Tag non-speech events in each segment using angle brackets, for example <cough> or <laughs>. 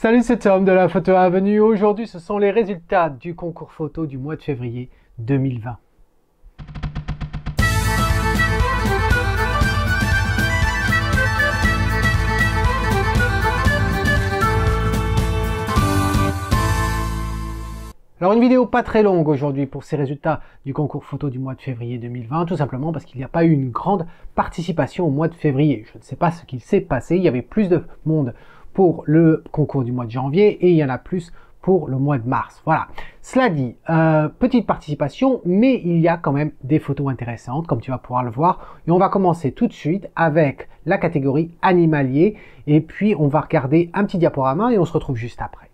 Salut, c'est Tom de la Photo Avenue. Aujourd'hui, ce sont les résultats du concours photo du mois de février 2020. Alors une vidéo pas très longue aujourd'hui pour ces résultats du concours photo du mois de février 2020, tout simplement parce qu'il n'y a pas eu une grande participation au mois de février. Je ne sais pas ce qu'il s'est passé, il y avait plus de monde pour le concours du mois de janvier et il y en a plus pour le mois de mars. Voilà. Cela dit, euh, petite participation, mais il y a quand même des photos intéressantes, comme tu vas pouvoir le voir. Et on va commencer tout de suite avec la catégorie animalier. Et puis, on va regarder un petit diaporama et on se retrouve juste après.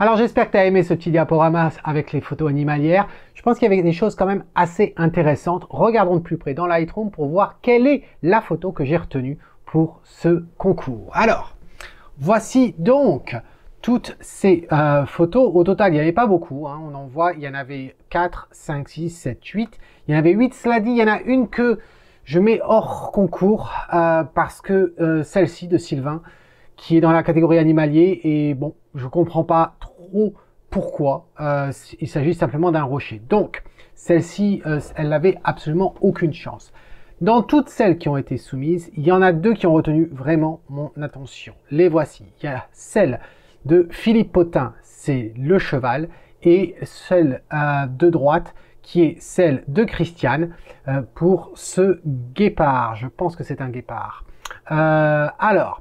Alors j'espère que tu as aimé ce petit diaporama avec les photos animalières. Je pense qu'il y avait des choses quand même assez intéressantes. Regardons de plus près dans Lightroom pour voir quelle est la photo que j'ai retenue pour ce concours. Alors, voici donc toutes ces euh, photos. Au total, il n'y avait pas beaucoup. Hein. On en voit, il y en avait 4, 5, 6, 7, 8. Il y en avait 8. Cela dit, il y en a une que je mets hors concours euh, parce que euh, celle-ci de Sylvain, qui est dans la catégorie animalier. Et bon, je comprends pas trop pourquoi. Euh, il s'agit simplement d'un rocher. Donc, celle-ci, euh, elle n'avait absolument aucune chance. Dans toutes celles qui ont été soumises, il y en a deux qui ont retenu vraiment mon attention. Les voici. Il y a celle de Philippe Potin, c'est le cheval, et celle euh, de droite, qui est celle de Christiane, euh, pour ce guépard. Je pense que c'est un guépard. Euh, alors,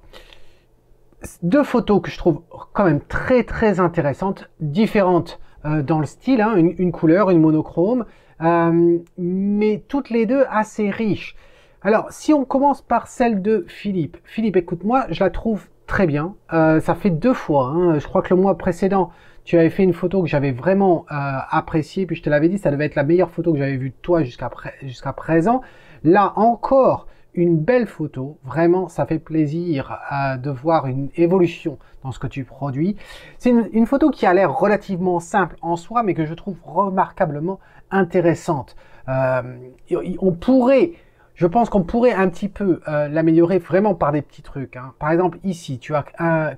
deux photos que je trouve quand même très très intéressantes, différentes euh, dans le style, hein. une, couleur, une monochrome, euh, mais toutes les deux assez riches. Alors, si on commence par celle de Philippe. Philippe, écoute-moi, je la trouve très bien. Euh, ça fait deux fois. Hein. Je crois que le mois précédent, tu avais fait une photo que j'avais vraiment appréciée, puis je te l'avais dit, ça devait être la meilleure photo que j'avais vue de toi jusqu'à présent. Là encore, une belle photo. Vraiment, ça fait plaisir euh, de voir une évolution dans ce que tu produis. C'est une, photo qui a l'air relativement simple en soi, mais que je trouve remarquablement intéressante. Euh, on pourrait, je pense qu'on pourrait un petit peu euh, l'améliorer vraiment par des petits trucs. Hein. Par exemple, ici, tu as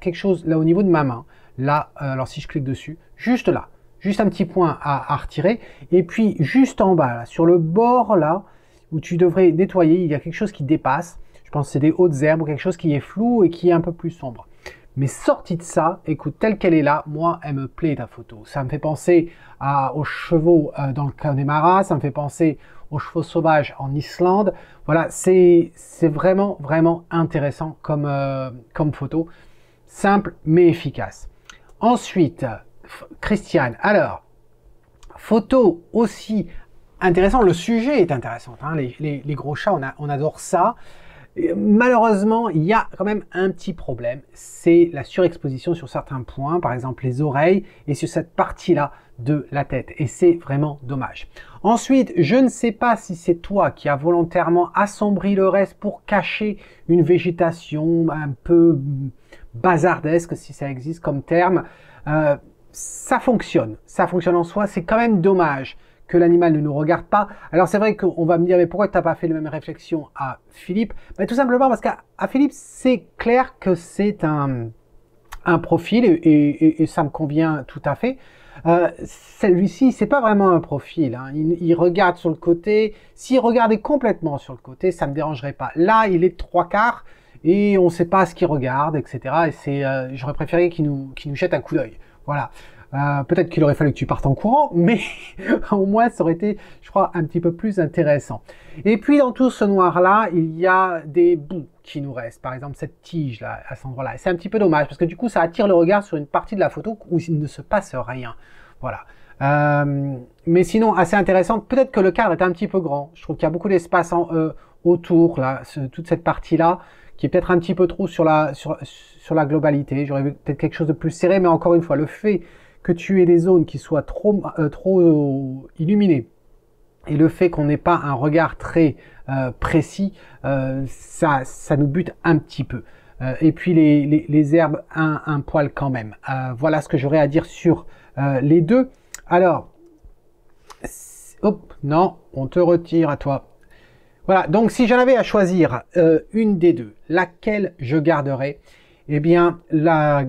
quelque chose là au niveau de ma main. Là, alors si je clique dessus, juste là, juste un petit point à, retirer. Et puis, juste en bas, sur le bord là, où tu devrais nettoyer, il y a quelque chose qui dépasse. Je pense que c'est des hautes herbes ou quelque chose qui est flou et qui est un peu plus sombre. Mais sortie de ça, écoute, telle qu'elle est là, moi, elle me plaît ta photo. Ça me fait penser aux chevaux euh, dans le Maras, ça me fait penser aux chevaux sauvages en Islande. Voilà, c'est vraiment, vraiment intéressant comme, euh, comme photo. Simple mais efficace. Ensuite, Christiane, alors, photo aussi intéressant, le sujet est intéressant. Hein. Les, gros chats, on, adore ça. malheureusement, il y a quand même un petit problème, c'est la surexposition sur certains points, par exemple les oreilles et sur cette partie-là de la tête. Et c'est vraiment dommage. Ensuite, je ne sais pas si c'est toi qui as volontairement assombri le reste pour cacher une végétation un peu bazardesque, si ça existe comme terme. Euh, ça fonctionne, ça fonctionne en soi, c'est quand même dommage que l'animal ne nous regarde pas. Alors c'est vrai qu'on va me dire mais pourquoi tu n'as pas fait les mêmes réflexions à Philippe Mais ben, Tout simplement parce qu'à Philippe c'est clair que c'est un, un profil et, ça me convient tout à fait. Euh, celui-ci, c'est pas vraiment un profil. Hein. Il, regarde sur le côté. S'il regardait complètement sur le côté, ça me dérangerait pas. Là, il est trois quarts et on ne sait pas ce qu'il regarde, etc. Et c'est, euh, j'aurais préféré qu'il nous, nous jette un coup d'œil. Voilà. Euh, peut-être qu'il aurait fallu que tu partes en courant, <laughs> mais au moins ça aurait été, je crois, un petit peu plus intéressant. Et puis dans tout ce noir-là, il y a des bouts qui nous restent. Par exemple, cette tige-là, à cet endroit-là. C'est un petit peu dommage, parce que du coup, ça attire le regard sur une partie de la photo où il ne se passe rien. Voilà. Euh, mais sinon, assez intéressante. Peut-être que le cadre est un petit peu grand. Je trouve qu'il y a beaucoup d'espace en, euh, autour, là, toute cette partie-là, qui est peut-être un petit peu trop sur la, sur, sur la globalité. J'aurais vu peut-être quelque chose de plus serré, mais encore une fois, le fait que tu aies des zones qui soient trop, euh, trop euh, illuminées et le fait qu'on n'ait pas un regard très euh, précis, ça, ça nous bute un petit peu. et puis les, herbes, un, un poil quand même. voilà ce que j'aurais à dire sur les deux. Alors, hop, non, on te retire à toi. Voilà, donc si j'en avais à choisir une des deux, laquelle je garderais eh bien, la,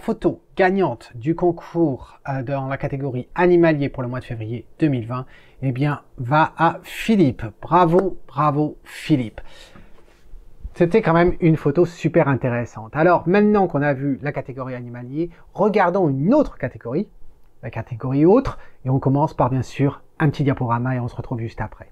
photo gagnante du concours euh, dans la catégorie animalier pour le mois de février 2020, eh bien, va à Philippe. Bravo, bravo Philippe. C'était quand même une photo super intéressante. Alors, maintenant qu'on a vu la catégorie animalier, regardons une autre catégorie, la catégorie autre, et on commence par bien sûr un petit diaporama et on se retrouve juste après.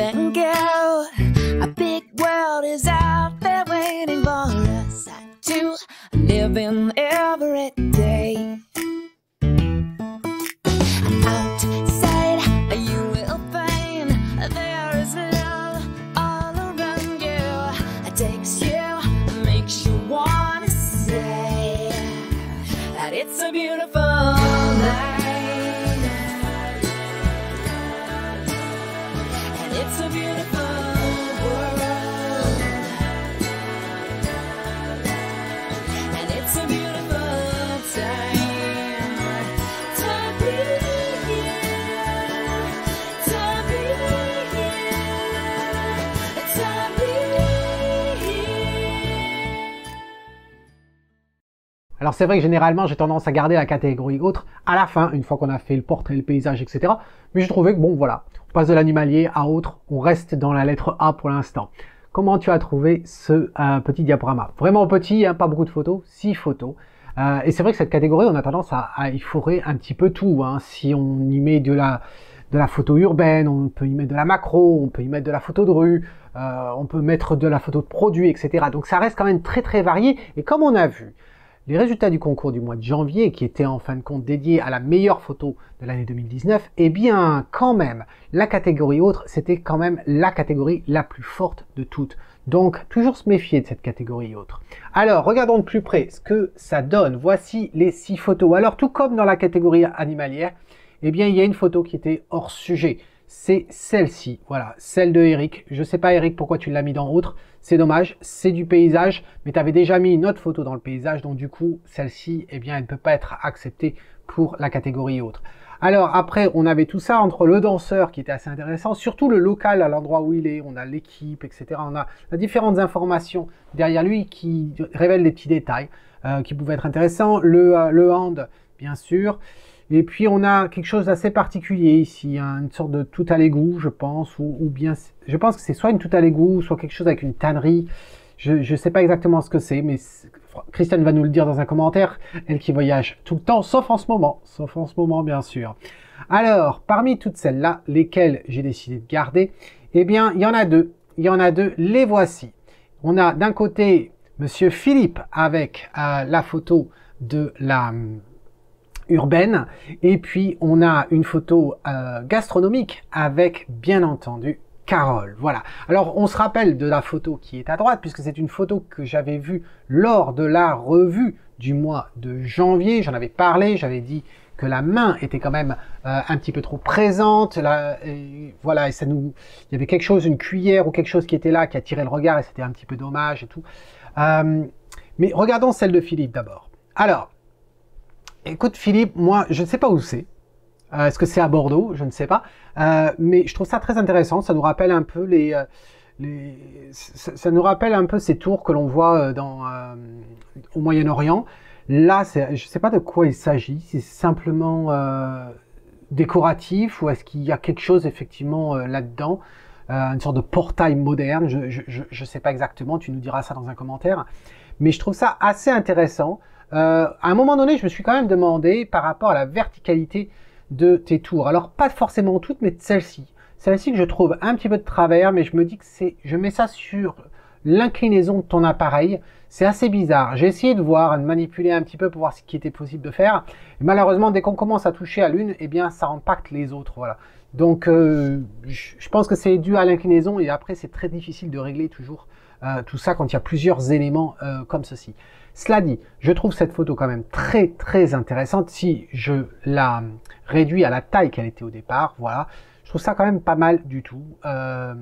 Bengal. A big world is out there waiting for us. I do live in every day. Alors c'est vrai que généralement j'ai tendance à garder la catégorie autre à la fin, une fois qu'on a fait le portrait, le paysage, etc. Mais j'ai trouvé que bon voilà, on passe de l'animalier à autre, on reste dans la lettre A pour l'instant. Comment tu as trouvé ce euh, petit diaporama Vraiment petit, hein, pas beaucoup de photos, 6 photos. Euh, et c'est vrai que cette catégorie, on a tendance à, y forer un petit peu tout. Hein. Si on y met de la, de la photo urbaine, on peut y mettre de la macro, on peut y mettre de la photo de rue, euh, on peut mettre de la photo de produit, etc. Donc ça reste quand même très très varié. Et comme on a vu, les résultats du concours du mois de janvier, qui était en fin de compte dédié à la meilleure photo de l'année 2019, eh bien quand même, la catégorie autre, c'était quand même la catégorie la plus forte de toutes. Donc toujours se méfier de cette catégorie autre. Alors regardons de plus près ce que ça donne. Voici les six photos. Alors tout comme dans la catégorie animalière, eh bien il y a une photo qui était hors sujet. C'est celle-ci, voilà, celle de Eric. Je sais pas Eric pourquoi tu l'as mis dans autre. C'est dommage, c'est du paysage, mais tu avais déjà mis une autre photo dans le paysage, donc du coup, celle-ci, eh bien, elle ne peut pas être acceptée pour la catégorie autre. Alors après, on avait tout ça entre le danseur qui était assez intéressant, surtout le local à l'endroit où il est, on a l'équipe, etc. On a, différentes informations derrière lui qui révèlent des petits détails euh, qui pouvaient être intéressants. Le, euh, le hand, bien sûr. Et puis on a quelque chose d'assez particulier ici, hein, une sorte de tout à l'égout, je pense, ou, bien je pense que c'est soit une tout à l'égout, soit quelque chose avec une tannerie. Je ne sais pas exactement ce que c'est, mais Christiane va nous le dire dans un commentaire, elle qui voyage tout le temps, sauf en ce moment, sauf en ce moment bien sûr. Alors, parmi toutes celles-là, lesquelles j'ai décidé de garder Eh bien, il y en a deux, il y en a deux, les voici. On a d'un côté Monsieur Philippe avec euh, la photo de la urbaine. Et puis on a une photo euh, gastronomique avec bien entendu Carole. Voilà. Alors on se rappelle de la photo qui est à droite puisque c'est une photo que j'avais vue lors de la revue du mois de janvier. J'en avais parlé, j'avais dit que la main était quand même euh, un petit peu trop présente. Là, et voilà, et ça nous, il y avait quelque chose, une cuillère ou quelque chose qui était là, qui a tiré le regard, et c'était un petit peu dommage et tout. Euh, mais regardons celle de Philippe d'abord. Alors, Écoute Philippe, moi je ne sais pas où c'est. Euh, est-ce que c'est à Bordeaux Je ne sais pas. Euh, mais je trouve ça très intéressant. Ça nous rappelle un peu les, euh, ça, nous rappelle un peu ces tours que l'on voit dans, au Moyen-Orient. Là, je ne sais pas de quoi il s'agit. C'est simplement décoratif ou est-ce qu'il y a quelque chose effectivement là-dedans Une sorte de portail moderne. Je ne sais pas exactement. Tu nous diras ça dans un commentaire. Mais je trouve ça assez intéressant. Euh, à un moment donné, je me suis quand même demandé par rapport à la verticalité de tes tours. Alors pas forcément toutes, mais celle-ci. Celle-ci que je trouve un petit peu de travers, mais je me dis que c'est, je mets ça sur l'inclinaison de ton appareil. C'est assez bizarre. J'ai essayé de voir, de manipuler un petit peu pour voir ce qui était possible de faire. malheureusement, dès qu'on commence à toucher à l'une, eh bien, ça impacte les autres. Voilà. Donc, euh, je pense que c'est dû à l'inclinaison et après, c'est très difficile de régler toujours euh, tout ça quand il y a plusieurs éléments comme ceci. Cela dit, je trouve cette photo quand même très très intéressante si je la réduis à la taille qu'elle était au départ. Voilà, je trouve ça quand même pas mal du tout euh,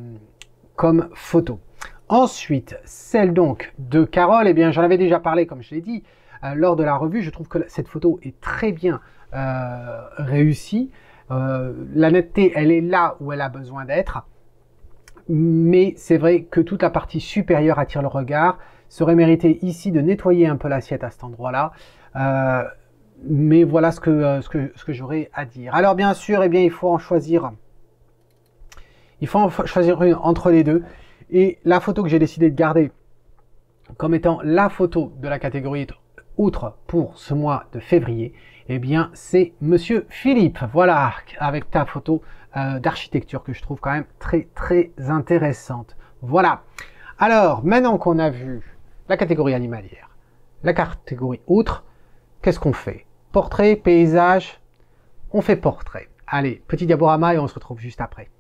comme photo. Ensuite, celle donc de Carole, eh bien j'en avais déjà parlé comme je l'ai dit euh, lors de la revue, je trouve que cette photo est très bien euh, réussie. la netteté, elle est là où elle a besoin d'être. Mais c'est vrai que toute la partie supérieure attire le regard serait mérité ici de nettoyer un peu l'assiette à cet endroit-là. Euh, mais voilà ce que, euh, ce que, ce que j'aurais à dire. Alors bien sûr, eh bien, il faut en choisir. Il faut en choisir une entre les deux. Et la photo que j'ai décidé de garder comme étant la photo de la catégorie outre pour ce mois de février, et eh bien c'est Monsieur Philippe. Voilà, avec ta photo euh, d'architecture que je trouve quand même très très intéressante. Voilà. Alors, maintenant qu'on a vu la catégorie animalière, la catégorie outre, qu'est-ce qu'on fait Portrait, paysage, on fait portrait. Allez, petit diaporama et on se retrouve juste après.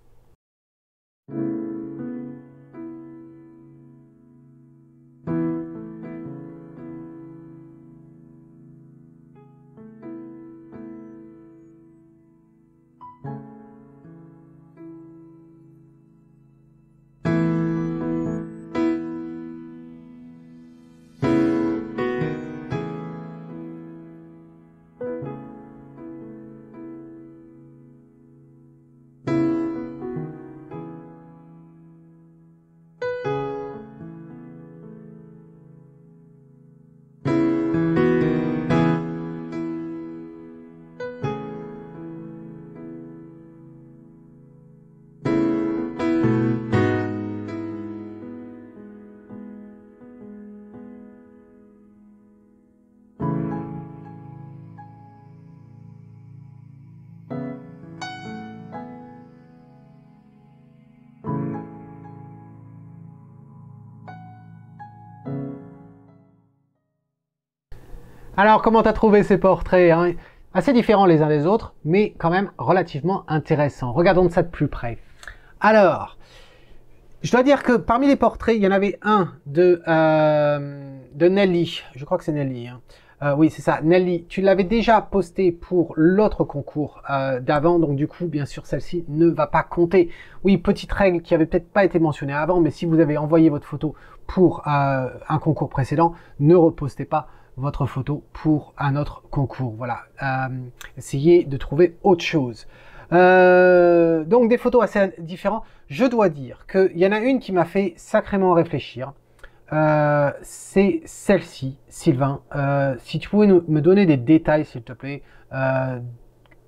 Alors, comment as trouvé ces portraits hein? Assez différents les uns des autres, mais quand même relativement intéressants. Regardons de ça de plus près. Alors, je dois dire que parmi les portraits, il y en avait un de, euh, de Nelly. Je crois que c'est Nelly. Hein. Euh, oui, c'est ça. Nelly, tu l'avais déjà posté pour l'autre concours euh, d'avant, donc du coup, bien sûr, celle-ci ne va pas compter. Oui, petite règle qui n'avait peut-être pas été mentionnée avant, mais si vous avez envoyé votre photo pour un concours précédent, ne repostez pas votre photo pour un autre concours. Voilà, euh, essayez de trouver autre chose. Euh, donc des photos assez différentes. Je dois dire qu'il y en a une qui m'a fait sacrément réfléchir. Euh, c'est celle-ci, Sylvain. si tu pouvais me donner des détails, s'il te plaît,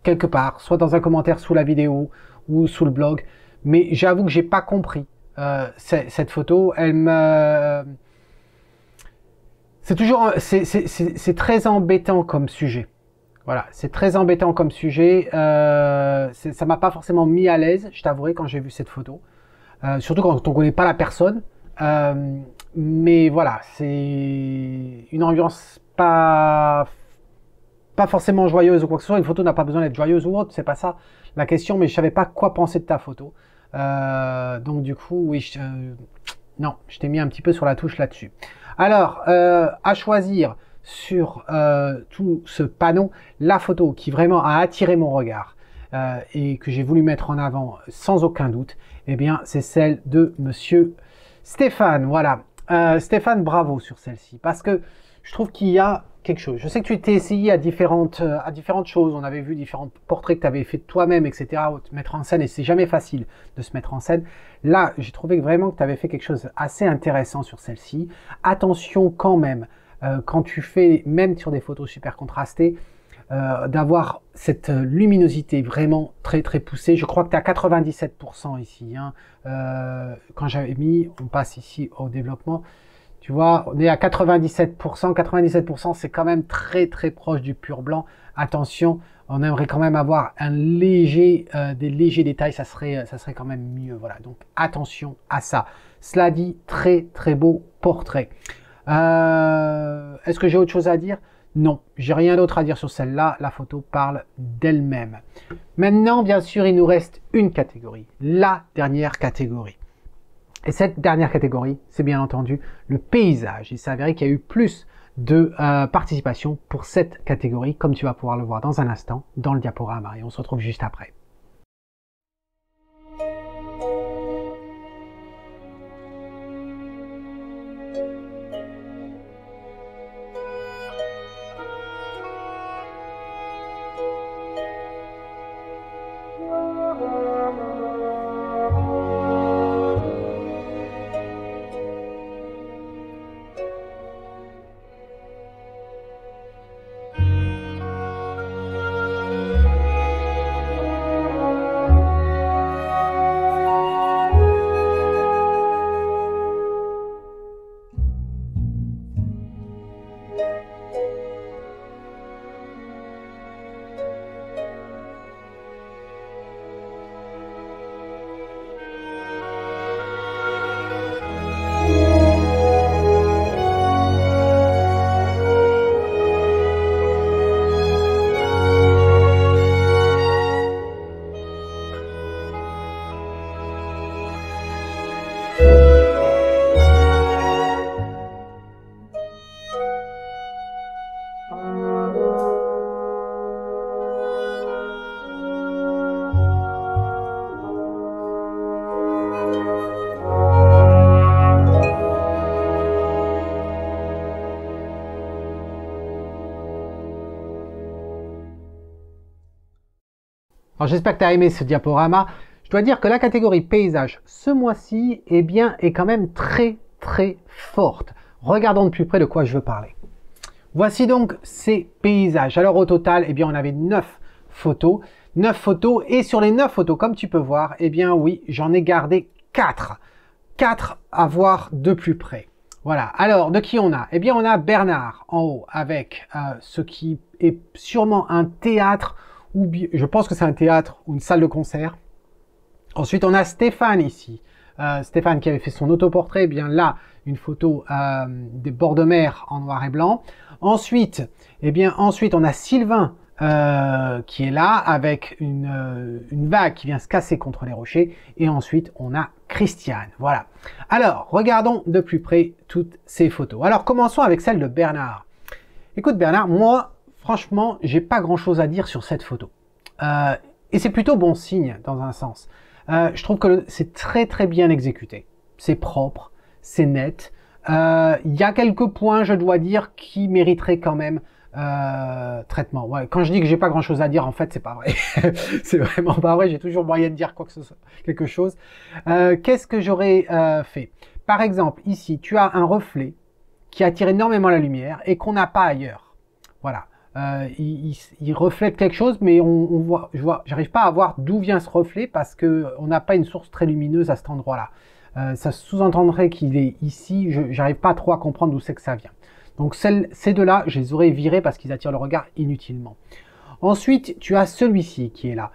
quelque part, soit dans un commentaire sous la vidéo ou sous le blog. Mais j'avoue que j'ai pas compris cette photo. Elle me c'est toujours, c'est très embêtant comme sujet. Voilà, c'est très embêtant comme sujet. Euh, ça m'a pas forcément mis à l'aise, je t'avouerai, quand j'ai vu cette photo. Euh, surtout quand on connaît pas la personne. Euh, mais voilà, c'est une ambiance pas, pas forcément joyeuse ou quoi que ce soit. Une photo n'a pas besoin d'être joyeuse ou autre, c'est pas ça la question. Mais je savais pas quoi penser de ta photo. donc du coup, oui, non, je t'ai mis un petit peu sur la touche là-dessus. Alors, euh, à choisir sur euh, tout ce panneau, la photo qui vraiment a attiré mon regard euh, et que j'ai voulu mettre en avant sans aucun doute, eh bien, c'est celle de Monsieur Stéphane. Voilà, Stéphane, bravo sur celle-ci parce que je trouve qu'il y a quelque chose. Je sais que tu étais essayé à différentes, euh, à différentes choses. On avait vu différents portraits que tu avais fait toi-même, etc. Te mettre en scène, et c'est jamais facile de se mettre en scène. Là, j'ai trouvé vraiment que tu avais fait quelque chose assez intéressant sur celle-ci. Attention quand même, euh, quand tu fais, même sur des photos super contrastées, euh, d'avoir cette luminosité vraiment très très poussée. Je crois que tu as 97% ici. Hein. quand j'avais mis, on passe ici au développement. Tu vois, on est à 97%. 97%, c'est quand même très très proche du pur blanc. Attention, on aimerait quand même avoir un léger, euh, des légers détails. Ça serait, euh, ça serait quand même mieux. Voilà. Donc attention à ça. Cela dit, très très beau portrait. Euh, est-ce que j'ai autre chose à dire Non, j'ai rien d'autre à dire sur celle-là. La photo parle d'elle-même. Maintenant, bien sûr, il nous reste une catégorie, la dernière catégorie. Et cette dernière catégorie, c'est bien entendu le paysage. Il s'est qu'il y a eu plus de euh, participation pour cette catégorie, comme tu vas pouvoir le voir dans un instant dans le diaporama. Et on se retrouve juste après. j'espère que tu as aimé ce diaporama. Je dois dire que la catégorie paysage ce mois-ci eh bien, est quand même très très forte. Regardons de plus près de quoi je veux parler. Voici donc ces paysages. Alors au total, eh bien, on avait 9 photos. 9 photos et sur les 9 photos, comme tu peux voir, eh bien oui, j'en ai gardé 4. 4 à voir de plus près. Voilà, alors de qui on a Eh bien on a Bernard en haut avec euh, ce qui est sûrement un théâtre je pense que c'est un théâtre ou une salle de concert. Ensuite, on a Stéphane ici. Euh, Stéphane qui avait fait son autoportrait, et eh bien là, une photo euh, des bords de mer en noir et blanc. Ensuite, eh bien ensuite, on a Sylvain euh, qui est là avec une, une, vague qui vient se casser contre les rochers. Et ensuite, on a Christiane. Voilà. Alors, regardons de plus près toutes ces photos. Alors, commençons avec celle de Bernard. Écoute Bernard, moi, franchement, j'ai pas grand chose à dire sur cette photo. Euh, et c'est plutôt bon signe dans un sens. Euh, je trouve que c'est très très bien exécuté. C'est propre, c'est net. Il euh, y a quelques points, je dois dire, qui mériteraient quand même traitement. quand je dis que j'ai pas grand chose à dire, en fait, c'est pas vrai. <laughs> c'est vraiment pas vrai. J'ai toujours moyen de dire quoi que ce soit, quelque chose. Qu'est-ce que j'aurais fait Par exemple, ici, tu as un reflet qui attire énormément la lumière et qu'on n'a pas ailleurs. Euh, il, reflète quelque chose, mais on, voit, je vois, j'arrive pas à voir d'où vient ce reflet parce que on n'a pas une source très lumineuse à cet endroit-là. Euh, ça sous-entendrait qu'il est ici. Je n'arrive pas trop à comprendre d'où c'est que ça vient. Donc ces deux-là, je les aurais virés parce qu'ils attirent le regard inutilement. Ensuite, tu as celui-ci qui est là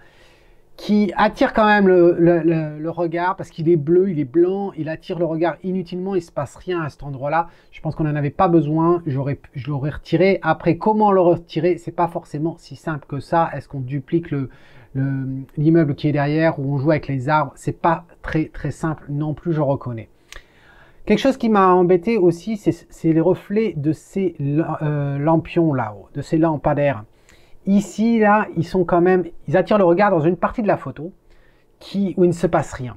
qui attire quand même le, regard parce qu'il est bleu, il est blanc, il attire le regard inutilement, il se passe rien à cet endroit-là. Je pense qu'on n'en avait pas besoin, je l'aurais retiré. Après, comment le retirer C'est pas forcément si simple que ça. Est-ce qu'on duplique l'immeuble qui est derrière ou on joue avec les arbres C'est pas très très simple non plus, je reconnais. Quelque chose qui m'a embêté aussi, c'est, les reflets de ces euh, lampions là-haut, de ces lampadaires. Ici, là, ils sont quand même, ils attirent le regard dans une partie de la photo qui, où il ne se passe rien.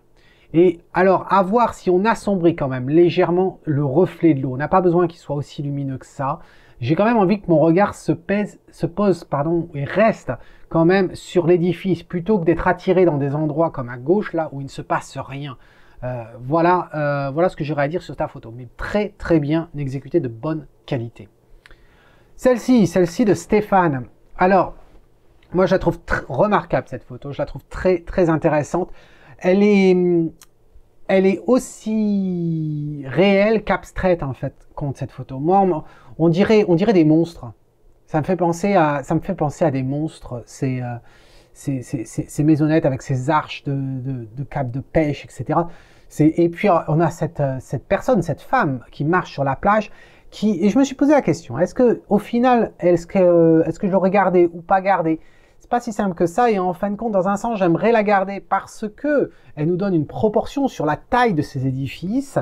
Et alors, à voir si on assombrit quand même légèrement le reflet de l'eau. On n'a pas besoin qu'il soit aussi lumineux que ça. J'ai quand même envie que mon regard se, pèse, se pose pardon, et reste quand même sur l'édifice plutôt que d'être attiré dans des endroits comme à gauche là où il ne se passe rien. Euh, voilà, euh, voilà ce que j'aurais à dire sur ta photo. Mais très très bien exécutée de bonne qualité. Celle-ci, celle-ci de Stéphane. Alors, moi, je la trouve remarquable, cette photo. Je la trouve très, très intéressante. Elle est, mm, aussi réelle qu'abstraite, en fait, contre cette photo. Moi, on, dirait, des monstres. Ça me fait penser à, ça me fait penser à des monstres. ces, euh, maisonnettes avec ces arches de, de, de câbles de pêche, etc. Et puis on a cette, euh, cette, personne, cette femme qui marche sur la plage et je me suis posé la question, est-ce que au final, est-ce que, euh, je l'aurais gardé ou pas gardé C'est pas si simple que ça, et en fin de compte, dans un sens, j'aimerais la garder parce que elle nous donne une proportion sur la taille de ces édifices.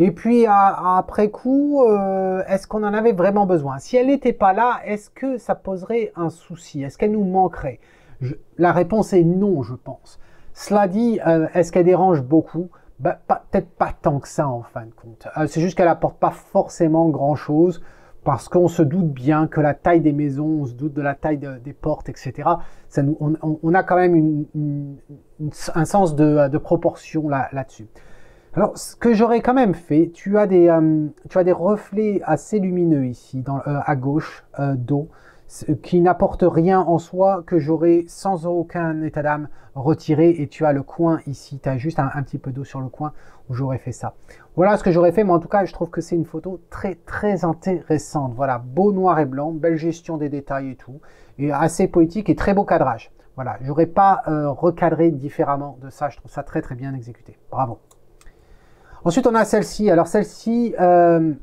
Et puis après coup, euh, est-ce qu'on en avait vraiment besoin Si elle n'était pas là, est-ce que ça poserait un souci Est-ce qu'elle nous manquerait La réponse est non, je pense. Cela dit, euh, est-ce qu'elle dérange beaucoup bah, peut-être pas tant que ça en fin de compte. Euh, c'est juste qu'elle apporte pas forcément grand-chose parce qu'on se doute bien que la taille des maisons, on se doute de la taille des portes, etc. on, a quand même un sens de, proportion là, dessus Alors, ce que j'aurais quand même fait, tu as des, euh, reflets assez lumineux ici, euh, à gauche, d'eau qui n'apporte rien en soi, que j'aurais sans aucun état d'âme retiré. Et tu as le coin ici, tu as juste un, petit peu d'eau sur le coin où j'aurais fait ça. Voilà ce que j'aurais fait, mais en tout cas, je trouve que c'est une photo très très intéressante. Voilà, beau noir et blanc, belle gestion des détails et tout, et assez poétique et très beau cadrage. Voilà, j'aurais pas euh, recadré différemment de ça, je trouve ça très très bien exécuté. Bravo. Ensuite, on a celle-ci. Alors celle-ci, euh,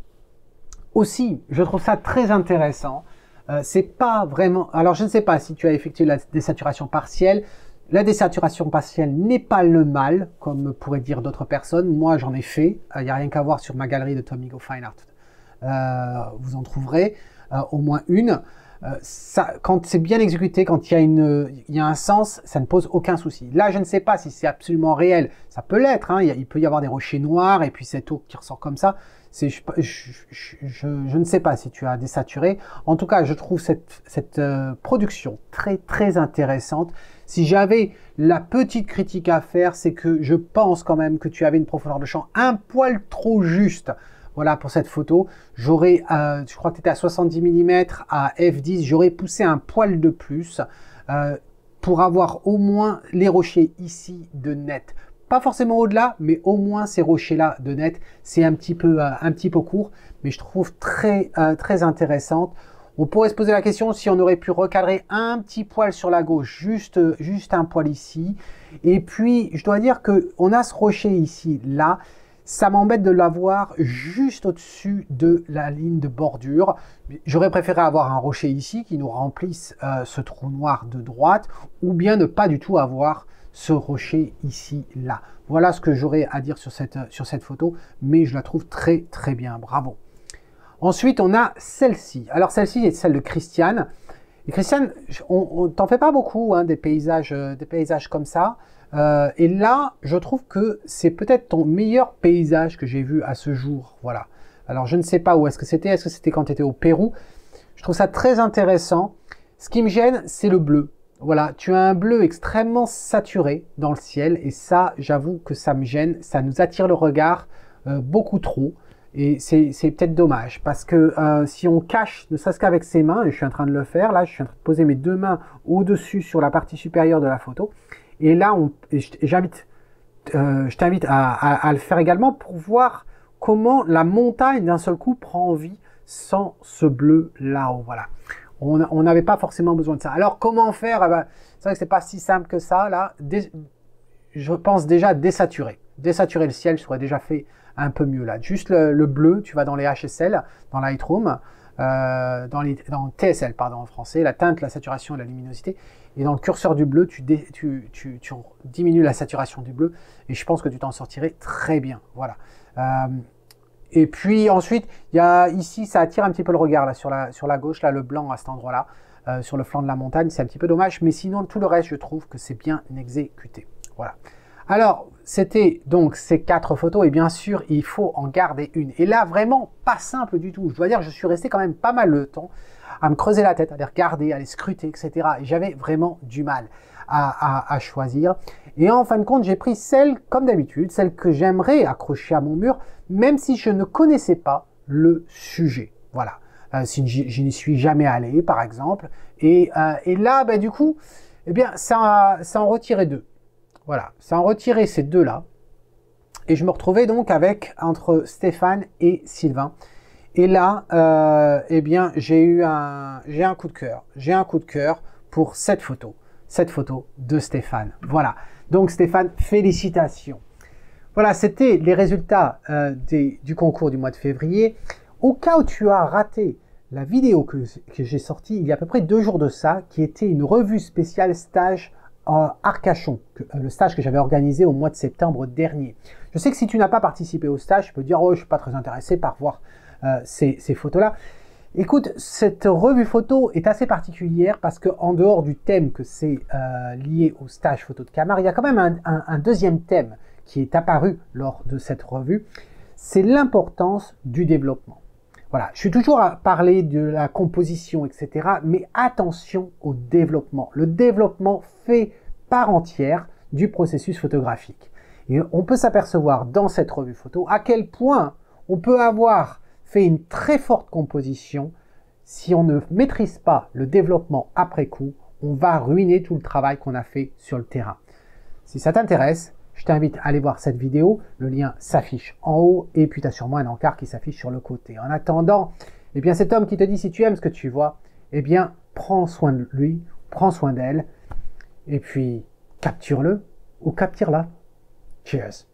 aussi, je trouve ça très intéressant. Euh, c'est pas vraiment. Alors, je ne sais pas si tu as effectué la désaturation partielle. La désaturation partielle n'est pas le mal, comme pourraient dire d'autres personnes. Moi, j'en ai fait. Il euh, y n'y a rien qu'à voir sur ma galerie de Tommy Go Fine Art. Euh, vous en trouverez au moins une. Ça, quand c'est bien exécuté, quand il y, a un sens, ça ne pose aucun souci. Là, je ne sais pas si c'est absolument réel. Ça peut l'être. Hein. il peut y avoir des rochers noirs et puis cette eau qui ressort comme ça. Je, ne sais pas si tu as désaturé. En tout cas, je trouve cette, euh, production très très intéressante. Si j'avais la petite critique à faire, c'est que je pense quand même que tu avais une profondeur de champ un poil trop juste. Voilà pour cette photo. J'aurais, euh, je crois que tu étais à 70 mm à f10, j'aurais poussé un poil de plus euh, pour avoir au moins les rochers ici de net pas forcément au-delà, mais au moins ces rochers-là de net, c'est un petit peu euh, un petit peu court, mais je trouve très euh, très intéressante. On pourrait se poser la question si on aurait pu recadrer un petit poil sur la gauche, juste euh, juste un poil ici. Et puis je dois dire que on a ce rocher ici là. Ça m'embête de l'avoir juste au-dessus de la ligne de bordure. J'aurais préféré avoir un rocher ici qui nous remplisse ce trou noir de droite, ou bien ne pas du tout avoir ce rocher ici, là. Voilà ce que j'aurais à dire sur cette, sur cette photo, mais je la trouve très très bien, bravo. Ensuite, on a celle-ci. Alors celle-ci est celle de Christiane. Et Christiane, on, t'en fait pas beaucoup hein, des, paysages, euh, des paysages comme ça. Euh, et là, je trouve que c'est peut-être ton meilleur paysage que j'ai vu à ce jour. Voilà. Alors je ne sais pas où est-ce que c'était. Est-ce que c'était quand tu étais au Pérou Je trouve ça très intéressant. Ce qui me gêne, c'est le bleu. Voilà, tu as un bleu extrêmement saturé dans le ciel et ça, j'avoue que ça me gêne, ça nous attire le regard euh, beaucoup trop et c'est peut-être dommage parce que euh, si on cache, ne serait-ce qu'avec ses mains, et je suis en train de le faire, là je suis en train de poser mes deux mains au-dessus sur la partie supérieure de la photo et là on, j'invite, euh, je t'invite à, le faire également pour voir comment la montagne d'un seul coup prend vie sans ce bleu là-haut. Voilà. On n'avait pas forcément besoin de ça. Alors comment faire eh ben, C'est vrai que c'est pas si simple que ça. Là, je pense déjà désaturer. Désaturer le ciel serait déjà fait un peu mieux là. Juste le, bleu, tu vas dans les HSL, dans Lightroom, euh, dans, les, TSL pardon en français, la teinte, la saturation, la luminosité. Et dans le curseur du bleu, tu, tu, diminues la saturation du bleu. Et je pense que tu t'en sortirais très bien. Voilà. Euh, et puis ensuite, il y a ici, ça attire un petit peu le regard là, sur, la, sur la gauche, là, le blanc à cet endroit-là, euh, sur le flanc de la montagne, c'est un petit peu dommage. Mais sinon, tout le reste, je trouve que c'est bien exécuté. Voilà. Alors, c'était donc ces quatre photos, et bien sûr, il faut en garder une. Et là, vraiment, pas simple du tout. Je dois dire, je suis resté quand même pas mal de temps à me creuser la tête, à les regarder, à les scruter, etc. Et J'avais vraiment du mal à, choisir. Et en fin de compte, j'ai pris celle, comme d'habitude, celle que j'aimerais accrocher à mon mur, même si je ne connaissais pas le sujet. Voilà. Euh, si je n'y suis jamais allé, par exemple. Et, euh, et là, ben, du coup, eh bien, ça, ça en retirait deux. Voilà, ça en retirait ces deux-là. Et je me retrouvais donc avec, entre Stéphane et Sylvain. Et là, euh, eh bien, j'ai eu un, j'ai un coup de cœur. J'ai un coup de cœur pour cette photo cette photo de Stéphane. Voilà. Donc Stéphane, félicitations. Voilà, c'était les résultats euh, du concours du mois de février. Au cas où tu as raté la vidéo que, j'ai sortie il y a à peu près deux jours de ça, qui était une revue spéciale stage en Arcachon, euh, le stage que j'avais organisé au mois de septembre dernier. Je sais que si tu n'as pas participé au stage, tu peux dire « Oh, je suis pas très intéressé par voir euh, ces photos-là ». Écoute, cette revue photo est assez particulière parce que en dehors du thème que c'est euh, lié au stage photo de Camar, il y a quand même un, deuxième thème qui est apparu lors de cette revue, c'est l'importance du développement. Voilà, je suis toujours à parler de la composition, etc. Mais attention au développement. Le développement fait part entière du processus photographique. Et on peut s'apercevoir dans cette revue photo à quel point on peut avoir fait une très forte composition. Si on ne maîtrise pas le développement après coup, on va ruiner tout le travail qu'on a fait sur le terrain. Si ça t'intéresse, je t'invite à aller voir cette vidéo. Le lien s'affiche en haut et puis tu as sûrement un encart qui s'affiche sur le côté. En attendant, eh bien cet homme qui te dit si tu aimes ce que tu vois, eh bien prends soin de lui, prends soin d'elle et puis capture-le ou capture-la. Cheers.